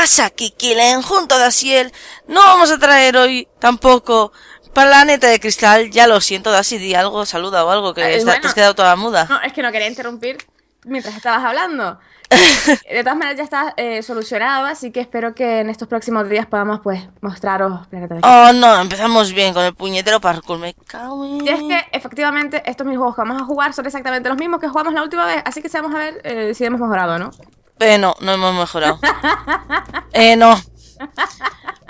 pasa, Kikilen? junto a Daciel. No vamos a traer hoy tampoco Planeta de Cristal. Ya lo siento, Dasi, di algo, saluda o algo, que eh, has quedado toda muda. No, es que no quería interrumpir mientras estabas hablando. de todas maneras ya está solucionada eh, solucionado, así que espero que en estos próximos días podamos pues mostraros Planeta de Cristal. Oh no, empezamos bien con el puñetero parkour, me cago en... Y es que efectivamente estos mismos juegos que vamos a jugar son exactamente los mismos que jugamos la última vez, así que vamos a ver eh, si hemos mejorado, ¿no? Eh, no, no hemos mejorado. eh, no.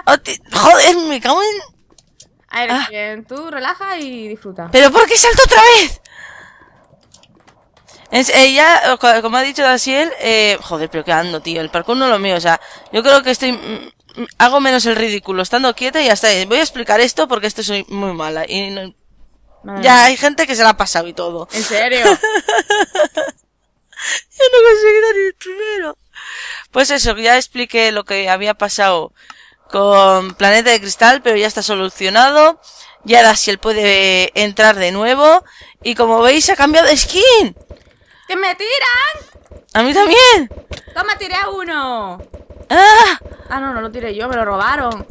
Oh, joder, me cago en... A ver, bien, ah. eh, tú relaja y disfruta. ¿Pero por qué salto otra vez? Es, ella, eh, como ha dicho Daniel, eh, joder, pero qué ando, tío. El parkour no es lo mío, o sea, yo creo que estoy... Mm, mm, hago menos el ridículo, estando quieta y hasta está, Voy a explicar esto porque esto soy muy mala y Ya hay gente que se la ha pasado y todo. ¿En serio? Yo no conseguí primero. Pues eso, ya expliqué lo que había pasado con Planeta de Cristal, pero ya está solucionado. Ya él puede entrar de nuevo. Y como veis, ha cambiado de skin. ¡Que me tiran! ¡A mí también! ¡Toma, tiré a uno! ¡Ah! Ah, no, no lo tiré yo, me lo robaron.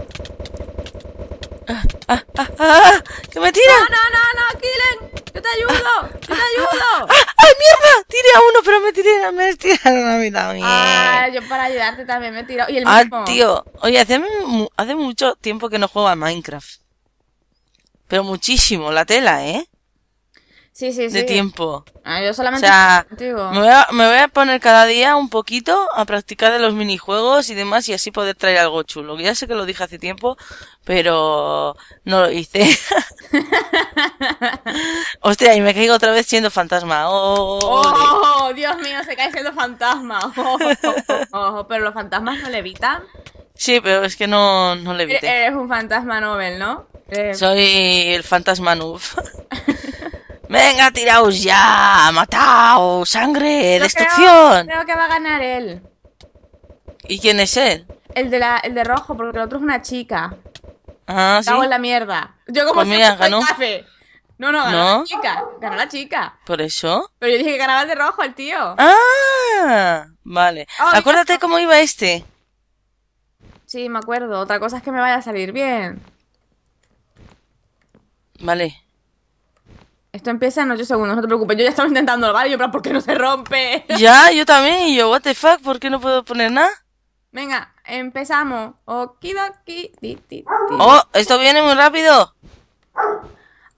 Ah ah, ah, ah, ¡Que me tira! ¡No, no, no, no, Killen! ¡Que te ayudo! ¡Que te ayudo! ¡Ay, mierda! Tiré a uno, pero me tiré, me tiraron a mí también. Ah, yo para ayudarte también me tiro. Y el ah, tío. Oye, hace, hace mucho tiempo que no juego a Minecraft. Pero muchísimo, la tela, ¿eh? Sí, sí, sí. De tiempo. Ah, yo solamente. O sea, me voy, a, poner cada día un poquito a practicar de los minijuegos y demás y así poder traer algo chulo. ya sé que lo dije hace tiempo, pero no lo hice. Hostia, y me caigo otra vez siendo fantasma. Oh, oh Dios mío, se cae siendo fantasma. Oh, oh, pero los fantasmas no le levitan. Sí, pero es que no, no evitan. Eres un fantasma novel, ¿no? Eh, Soy el fantasma noob. Venga, tiraos ya, mataos, sangre, destrucción. Creo, que va a ganar él. ¿Y quién es él? El de, el de rojo, porque el otro es una chica. Ah, sí. la mierda. Yo como pues Café. No, no, ganó la chica. Ganó la chica. ¿Por eso? Pero yo dije que ganaba el de rojo, el tío. Ah, vale. Oh, Acuérdate cómo iba este. Sí, me acuerdo. Otra cosa es que me vaya a salir bien. Vale. Esto empieza en 8 segundos, no te preocupes. Yo ya estaba intentando el ¿vale? pero ¿por qué no se rompe? Ya, yo también. Y yo, what the fuck, ¿por qué no puedo poner nada? Venga, empezamos. Okidoki. Oh, esto viene muy rápido.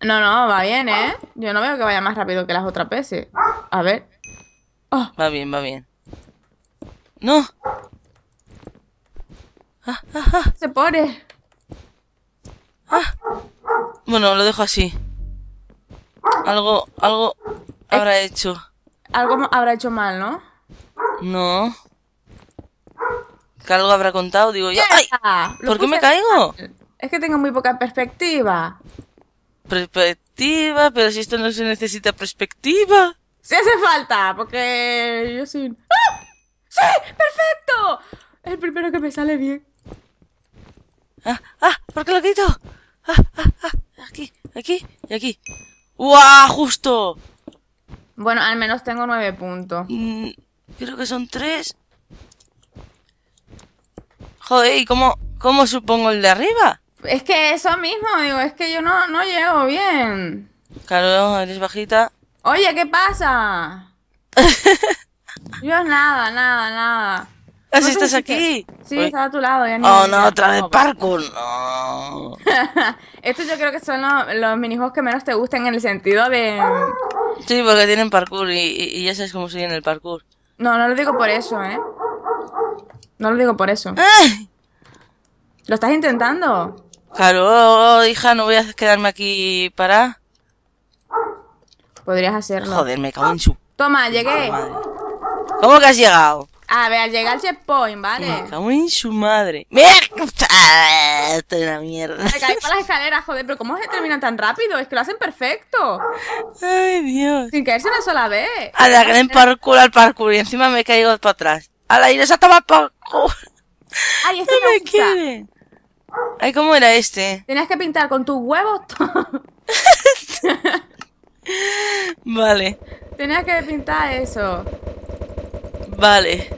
No, no, va bien, ¿eh? Yo no veo que vaya más rápido que las otras veces. A ver. Oh. Va bien, va bien. No. Ah, ah, ah. Se pone. Bueno, lo dejo así. Algo, algo habrá hecho. Algo habrá hecho mal, ¿no? No. Que algo habrá contado, digo yo. ¡Ay! ¿Por qué me caigo? Es que tengo muy poca perspectiva. Perspectiva, pero si esto no se necesita perspectiva. sí hace falta, porque yo soy. ¡Ah! ¡Sí! ¡Perfecto! Es el primero que me sale bien. ¡Ah! ¡Ah! ¿Por qué lo quito? ¡Ah! ¡Ah! ah aquí, aquí y aquí. ¡Guau! Justo. Bueno, al menos tengo nueve puntos. Mm, creo que son tres. Joder, ¿y cómo, cómo supongo el de arriba? Es que eso mismo, digo, es que yo no, no llego bien. Claro, eres bajita. Oye, ¿qué pasa? yo nada, nada, nada. Ah, estás aquí? Sí, estaba a tu lado. Ya oh, no, otra vez pues. parkour. No. Estos yo creo que son los, minijuegos que menos te gustan en el sentido de... Sí, porque tienen parkour y, ya sabes cómo sigue en el parkour. No, no lo digo por eso, ¿eh? No lo digo por eso. ¿Lo estás intentando? Claro, hija, no voy a quedarme aquí para... Podrías hacerlo. Joder, me cago en su... Toma, llegué. ¿Cómo que has llegado? A ver, al llegar al checkpoint, ¿vale? Me cago en su madre. ¡Mierda! Esto es la mierda. Me caí por las escaleras, joder, pero ¿cómo se terminan tan rápido? Es que lo hacen perfecto. Ay, Dios. Sin caerse una sola vez. A la gran parkour al parkour y encima me caigo para atrás. A la iris estaba tomar parkour. Ay, esto me, Quiere. Ay, ¿cómo era este? Tenías que pintar con tus huevos todo. vale. Tenías que pintar eso. Vale.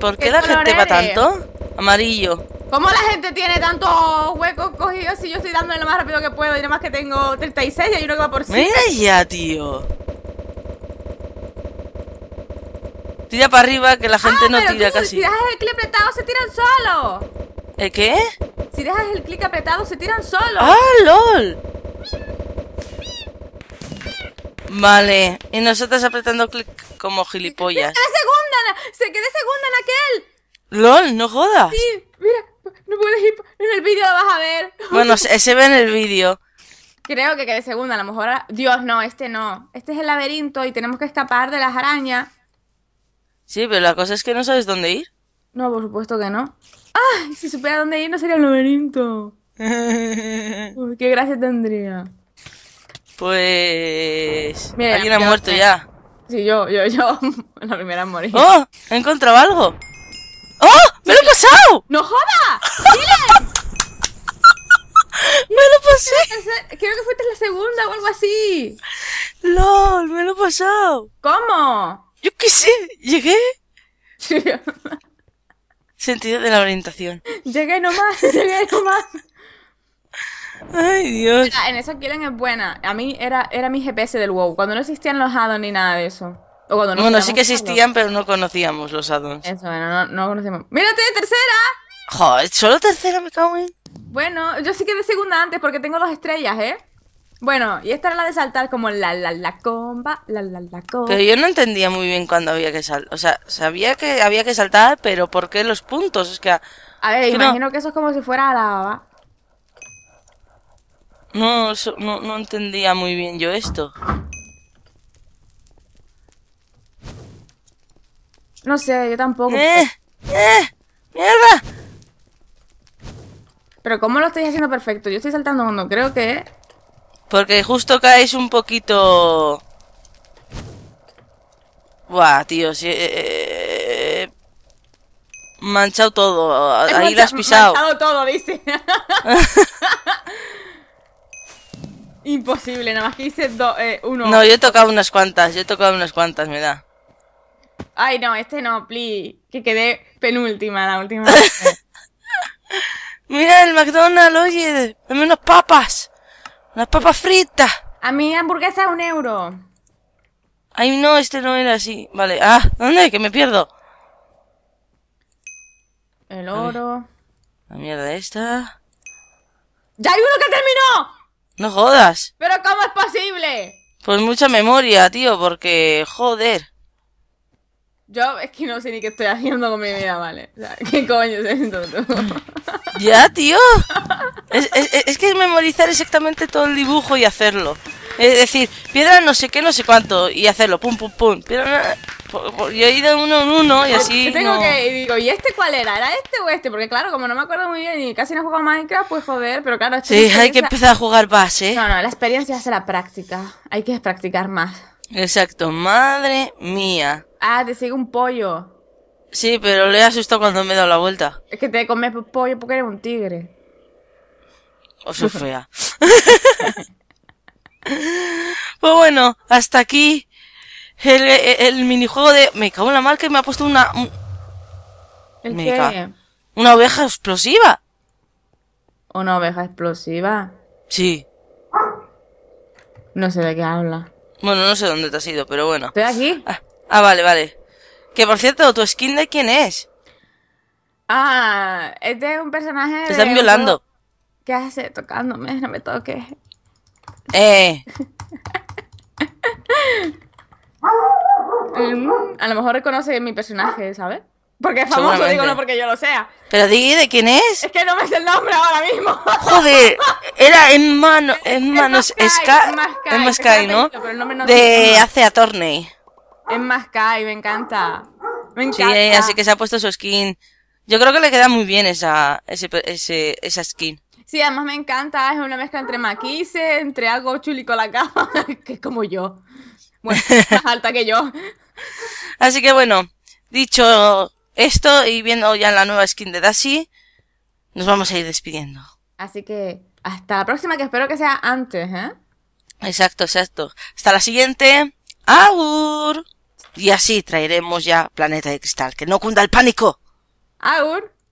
¿Por qué la gente va tanto? Amarillo. ¿Cómo la gente tiene tantos huecos cogidos si yo estoy dándole lo más rápido que puedo y nada más que tengo 36 y hay uno que va por sí. Mira ya, tío. Tira para arriba que la gente ah, no tira casi. Si dejas el clic apretado se tiran solo. ¿Eh qué? Si dejas el clic apretado se tiran solo. ¡Ah, LOL! Vale, y nosotras apretando clic como gilipollas. segunda! ¡Se quedé segunda en aquel! ¡Lol, no jodas! Sí, mira, no puedes ir en el vídeo, lo vas a ver. Bueno, se ve en el vídeo. Creo que quedé segunda, a lo mejor... Dios, no, este no. Este es el laberinto y tenemos que escapar de las arañas. Sí, pero la cosa es que no sabes dónde ir. No, por supuesto que no. ¡Ay! Si supiera dónde ir no sería el laberinto. qué gracia tendría. Pues... Alguien ha muerto ya. Sí, yo, yo, yo. La primera oh, ha morir. ¡Oh! He encontrado algo. ¡Oh! ¡Me lo he pasado! ¡No jodas! ¡Me lo pasé! ¡Quiero que fuiste la segunda o algo así. ¡Lol! ¡Me lo he pasado! ¿Cómo? Yo qué sé, llegué. Sentido de la orientación. Llegué nomás, llegué nomás. Ay, Dios. Mira, en esa Killen es buena. A mí era, era mi GPS del WoW. Cuando no existían los addons ni nada de eso. bueno, sí que existían, pero no conocíamos los addons. Eso, bueno, no, no conocíamos. ¡Mírate, tercera! Joder, solo tercera me cago en. Bueno, yo sí que de segunda antes porque tengo dos estrellas, ¿eh? Bueno, y esta era la de saltar como la la la comba, la la la comba. Pero yo no entendía muy bien cuándo había que saltar. O sea, sabía que había que saltar, pero ¿por qué los puntos? Es que. Ah, A ver, imagino que eso es como si fuera la. No, no, entendía muy bien yo esto. No sé, yo tampoco. ¡Eh! ¡Eh! ¡Mierda! Pero ¿cómo lo estáis haciendo perfecto? Yo estoy saltando cuando creo que... Porque justo caes un poquito... Buah, tío, si... Eh, eh, eh, manchado todo. Ahí lo has pisado. Manchado todo, dice. Imposible, nada más que hice eh, uno. No, yo he tocado unas cuantas, yo he tocado unas cuantas, me da. Ay, no, este no, pli. Que quedé penúltima la última vez. Mira el McDonald's, oye, dame unas papas. Unas papas fritas. A mí hamburguesa un euro. Ay, no, este no era así. Vale, ah, ¿dónde? Que me pierdo. El oro. La mierda esta. ¡Ya hay uno que terminó! No jodas. Pero ¿cómo es posible? Pues mucha memoria, tío, porque joder. Yo es que no sé ni qué estoy haciendo con mi vida, ¿vale? ¿qué coño es esto ya, tío. Es, es que es memorizar exactamente todo el dibujo y hacerlo. Es decir, piedra no sé qué, no sé cuánto, y hacerlo, pum, pum, pum, piedra... Yo he ido uno en uno y así. Yo tengo Digo, ¿y este cuál era? ¿Era este o este? Porque, claro, como no me acuerdo muy bien y casi no he jugado Minecraft, pues joder, pero claro. Sí, hay que empezar a jugar más, ¿eh? No, no, la experiencia es la práctica. Hay que practicar más. Exacto, madre mía. Ah, te sigue un pollo. Sí, pero le he asustado cuando me he dado la vuelta. Es que te comes pollo porque eres un tigre. O su fea pues bueno, hasta aquí el, minijuego de... Me cago en la marca y me ha puesto una... Una oveja explosiva. ¿Una oveja explosiva? Sí. No sé de qué habla. Bueno, no sé dónde te has ido, pero bueno. ¿Estoy aquí? Ah, ah vale, vale. Que por cierto, ¿tu skin de quién es? Ah, este es un personaje. Te están violando. ¿Qué hace tocándome? No me toques. Eh. Em, a lo mejor reconoce mi personaje, ¿sabes? Porque es famoso, digo, no porque yo lo sea. Pero di de quién es. Es que no me es el nombre ahora mismo. Joder, era en Manos en manos en ¿no? De hace a Torney. En Maskai, me encanta. Me encanta. Sí, así que se ha puesto su skin. Yo creo que le queda muy bien esa, ese, ese, esa skin. Sí, además me encanta, es una mezcla entre maquise, entre algo chulico la cama, que es como yo. Bueno, más alta que yo. Así que bueno, dicho esto y viendo ya la nueva skin de Dashi, nos vamos a ir despidiendo. Así que hasta la próxima, que espero que sea antes, ¿eh? Exacto, exacto. Hasta la siguiente. ¡Aur! Y así traeremos ya Planeta de Cristal. ¡Que no cunda el pánico! ¡Aur!